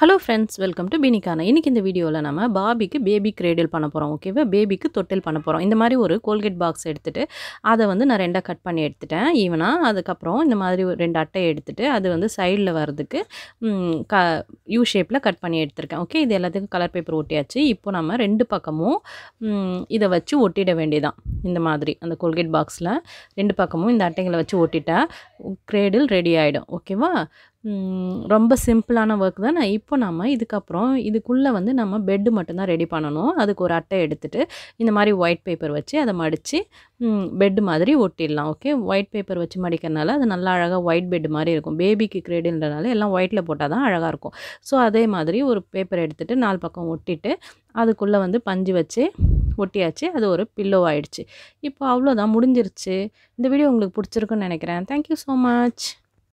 hello friends welcome to பீனிக்கான இன்றைக்கி இந்த வீடியோவில் நம்ம பாபிக்கு பேபி கிரேடில் பண்ண போகிறோம் ஓகேவா பேபிக்கு தொட்டில் பண்ண போகிறோம் இந்த மாதிரி ஒரு கோல்கேட் பாக்ஸ் எடுத்துகிட்டு அதை வந்து நான் ரெண்டாக கட் பண்ணி எடுத்துட்டேன் ஈவனாக அதுக்கப்புறம் இந்த மாதிரி ரெண்டு அட்டையை எடுத்துகிட்டு அது வந்து சைடில் வர்றதுக்கு க யூ ஷேப்பில் கட் பண்ணி எடுத்திருக்கேன் ஓகே இது எல்லாத்துக்கும் கலர் பேப்பர் ஒட்டியாச்சு இப்போ நம்ம ரெண்டு பக்கமும் இதை வச்சு ஒட்டிட வேண்டியதான் இந்த மாதிரி அந்த கோல்கேட் பாக்ஸில் ரெண்டு பக்கமும் இந்த அட்டைகளை வச்சு ஒட்டிட்டால் கிரேடில் ரெடி ஆகிடும் ஓகேவா ரொம்ப சிம்பிளான ஒர்க் தான் நான் இப்போ நம்ம இதுக்கப்புறம் இதுக்குள்ளே வந்து நம்ம பெட்டு மட்டும்தான் ரெடி பண்ணணும் அதுக்கு ஒரு அட்டை எடுத்துகிட்டு இந்த மாதிரி ஒயிட் பேப்பர் வச்சு அதை மடித்து பெட்டு மாதிரி ஒட்டிடலாம் ஓகே ஒயிட் பேப்பர் வச்சு மடிக்கிறனால அது நல்லா அழகாக ஒயிட் பெட்டு மாதிரி இருக்கும் பேபிக்கு கிரேடுன்றனால எல்லாம் ஒயிட்டில் போட்டால் தான் அழகாக இருக்கும் ஸோ அதே மாதிரி ஒரு பேப்பர் எடுத்துகிட்டு நாலு பக்கம் ஒட்டிட்டு அதுக்குள்ளே வந்து பஞ்சு வச்சு ஒட்டியாச்சு அது ஒரு பில்லோ ஆகிடுச்சு இப்போ அவ்வளோதான் முடிஞ்சிருச்சு இந்த வீடியோ உங்களுக்கு பிடிச்சிருக்குன்னு நினைக்கிறேன் தேங்க்யூ ஸோ மச்